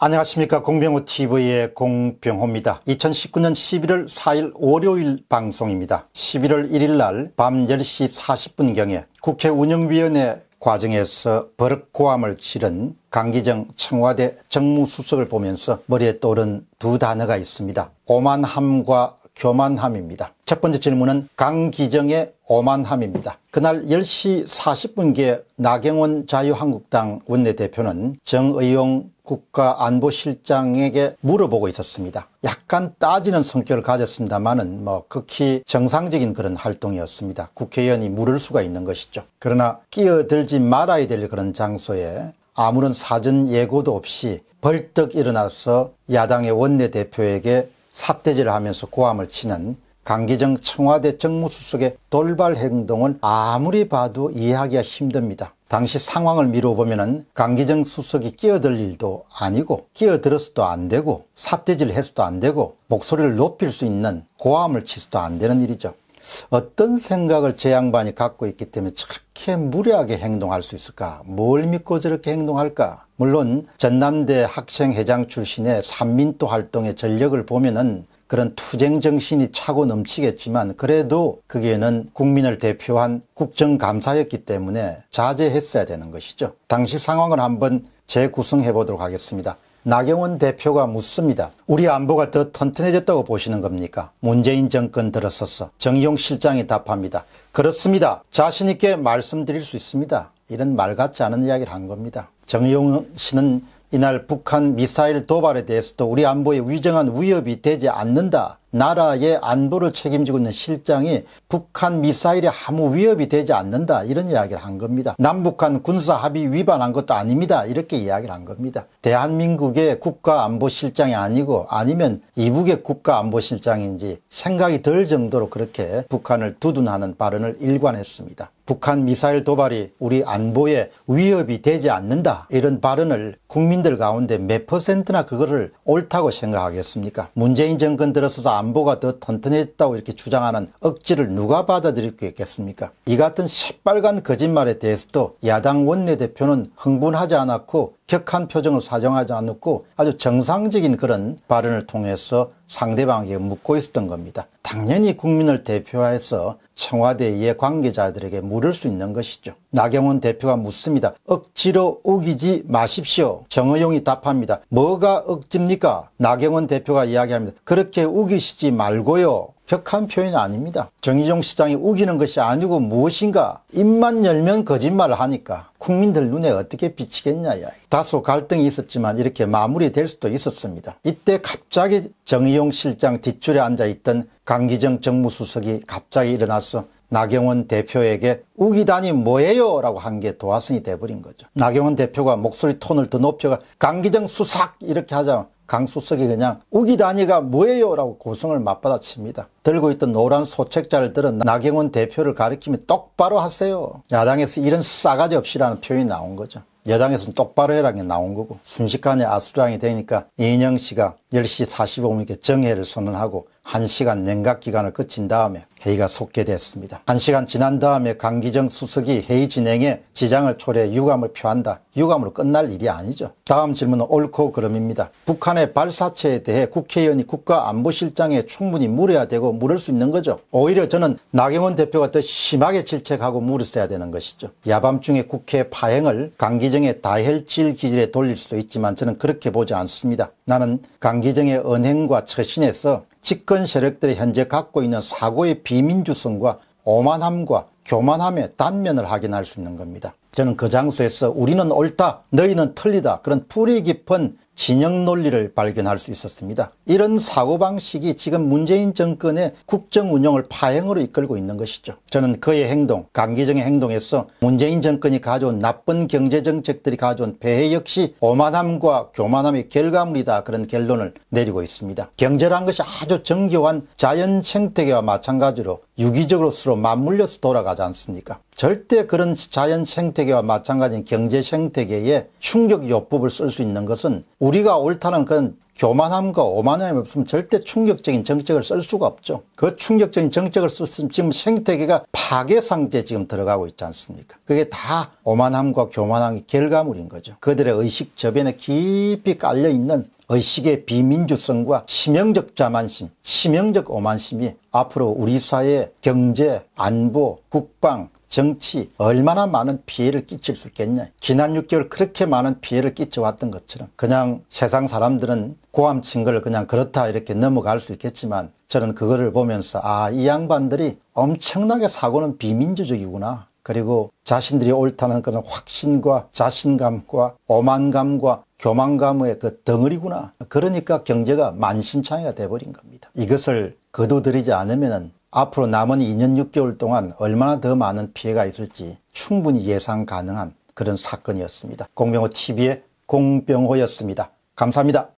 안녕하십니까 공병호TV의 공병호입니다. 2019년 11월 4일 월요일 방송입니다. 11월 1일 날 밤 10시 40분경에 국회 운영위원회 과정에서 버럭고함을 치른 강기정 청와대 정무수석을 보면서 머리에 떠오른 두 단어가 있습니다. 오만함과 교만함입니다. 첫 번째 질문은 강기정의 오만함입니다. 그날 10시 40분께 나경원 자유한국당 원내대표는 정의용 국가안보실장에게 물어보고 있었습니다. 약간 따지는 성격을 가졌습니다만은 뭐 극히 정상적인 그런 활동이었습니다. 국회의원이 물을 수가 있는 것이죠. 그러나 끼어들지 말아야 될 그런 장소에 아무런 사전 예고도 없이 벌떡 일어나서 야당의 원내대표에게 삿대질을 하면서 고함을 치는 강기정 청와대 정무수석의 돌발 행동은 아무리 봐도 이해하기가 힘듭니다. 당시 상황을 미루어보면 강기정 수석이 끼어들 일도 아니고 끼어들어서도안 되고 사태질 해서도안 되고 목소리를 높일 수 있는 고함을 치서도 안 되는 일이죠. 어떤 생각을 제 양반이 갖고 있기 때문에 저렇게 무례하게 행동할 수 있을까? 뭘 믿고 저렇게 행동할까? 물론 전남대 학생회장 출신의 삼민토 활동의 전력을 보면은 그런 투쟁 정신이 차고 넘치겠지만 그래도 그게는 국민을 대표한 국정감사였기 때문에 자제했어야 되는 것이죠. 당시 상황을 한번 재구성해 보도록 하겠습니다. 나경원 대표가 묻습니다. 우리 안보가 더 튼튼해졌다고 보시는 겁니까? 문재인 정권 들었었어. 정용 실장이 답합니다. 그렇습니다. 자신있게 말씀드릴 수 있습니다. 이런 말 같지 않은 이야기를 한 겁니다. 정용 씨는 이날 북한 미사일 도발에 대해서도 우리 안보에 위정한 위협이 되지 않는다 나라의 안보를 책임지고 있는 실장이 북한 미사일에 아무 위협이 되지 않는다 이런 이야기를 한 겁니다. 남북한 군사 합의 위반한 것도 아닙니다. 이렇게 이야기를 한 겁니다. 대한민국의 국가안보실장이 아니고 아니면 이북의 국가안보실장인지 생각이 들 정도로 그렇게 북한을 두둔하는 발언을 일관했습니다. 북한 미사일 도발이 우리 안보에 위협이 되지 않는다 이런 발언을 국민들 가운데 몇 퍼센트나 그거를 옳다고 생각하겠습니까? 문재인 정권 들어서서 안보가 더 튼튼해졌다고 이렇게 주장하는 억지를 누가 받아들일 수 있겠습니까? 이 같은 새빨간 거짓말에 대해서도 야당 원내대표는 흥분하지 않았고 격한 표정을 사정하지 않고 아주 정상적인 그런 발언을 통해서 상대방에게 묻고 있었던 겁니다. 당연히 국민을 대표해서 청와대의 관계자들에게 물을 수 있는 것이죠. 나경원 대표가 묻습니다. 억지로 우기지 마십시오. 정의용이 답합니다. 뭐가 억지입니까? 나경원 대표가 이야기합니다. 그렇게 우기시지 말고요. 격한 표현이 아닙니다. 정의종 시장이 우기는 것이 아니고 무엇인가 입만 열면 거짓말을 하니까 국민들 눈에 어떻게 비치겠냐 야. 다소 갈등이 있었지만 이렇게 마무리될 수도 있었습니다. 이때 갑자기 정의용 실장 뒷줄에 앉아있던 강기정 정무수석이 갑자기 일어나서 나경원 대표에게 우기다니 뭐예요? 라고 한 게 도화선이 돼버린 거죠. 나경원 대표가 목소리 톤을 더 높여가 강기정 수삭 이렇게 하자 강수석이 그냥 우기단위가 뭐예요 라고 고성을 맞받아 칩니다. 들고 있던 노란 소책자를 들은 나경원 대표를 가리키며 똑바로 하세요. 야당에서 이런 싸가지 없이라는 표현이 나온 거죠. 여당에서는 똑바로 해라는 게 나온 거고 순식간에 아수랑이 되니까 이인영 씨가 10시 45분께 정해를 선언하고 1시간 냉각 기간을 거친 다음에 회의가 속개됐습니다. 1시간 지난 다음에 강기정 수석이 회의 진행에 지장을 초래해 유감을 표한다. 유감으로 끝날 일이 아니죠. 다음 질문은 옳고 그름입니다. 북한의 발사체에 대해 국회의원이 국가안보실장에 충분히 물어야 되고 물을 수 있는 거죠. 오히려 저는 나경원 대표가 더 심하게 질책하고 물었어야 되는 것이죠. 야밤중에 국회 파행을 강기정의 다혈질 기질에 돌릴 수도 있지만 저는 그렇게 보지 않습니다. 나는 강기정의 은행과 처신에서 집권 세력들이 현재 갖고 있는 사고의 비민주성과 오만함과 교만함의 단면을 확인할 수 있는 겁니다. 저는 그 장소에서 우리는 옳다, 너희는 틀리다 그런 뿌리 깊은 진영 논리를 발견할 수 있었습니다. 이런 사고방식이 지금 문재인 정권의 국정운영을 파행으로 이끌고 있는 것이죠. 저는 그의 행동, 강기정의 행동에서 문재인 정권이 가져온 나쁜 경제정책들이 가져온 배해 역시 오만함과 교만함의 결과물이다 그런 결론을 내리고 있습니다. 경제란 것이 아주 정교한 자연 생태계와 마찬가지로 유기적으로 서로 맞물려서 돌아가지 않습니까? 절대 그런 자연 생태계 생태계와 마찬가지인 경제 생태계에 충격 요법을 쓸 수 있는 것은 우리가 옳다는 그런 교만함과 오만함이 없으면 절대 충격적인 정책을 쓸 수가 없죠. 그 충격적인 정책을 쓰면 지금 생태계가 파괴 상태에 지금 들어가고 있지 않습니까? 그게 다 오만함과 교만함의 결과물인 거죠. 그들의 의식 저변에 깊이 깔려있는 의식의 비민주성과 치명적 자만심, 치명적 오만심이 앞으로 우리 사회 경제, 안보, 국방, 정치 얼마나 많은 피해를 끼칠 수 있겠냐 지난 6개월 그렇게 많은 피해를 끼쳐왔던 것처럼 그냥 세상 사람들은 고함 친걸 그냥 그렇다 이렇게 넘어갈 수 있겠지만 저는 그거를 보면서 아 이 양반들이 엄청나게 사고는 비민주적이구나 그리고 자신들이 옳다는 그런 확신과 자신감과 오만감과 교만감의 그 덩어리구나 그러니까 경제가 만신창이가 돼버린 겁니다 이것을 거두들이지 않으면 앞으로 남은 2년 6개월 동안 얼마나 더 많은 피해가 있을지 충분히 예상 가능한 그런 사건이었습니다. 공병호 TV의 공병호였습니다. 감사합니다.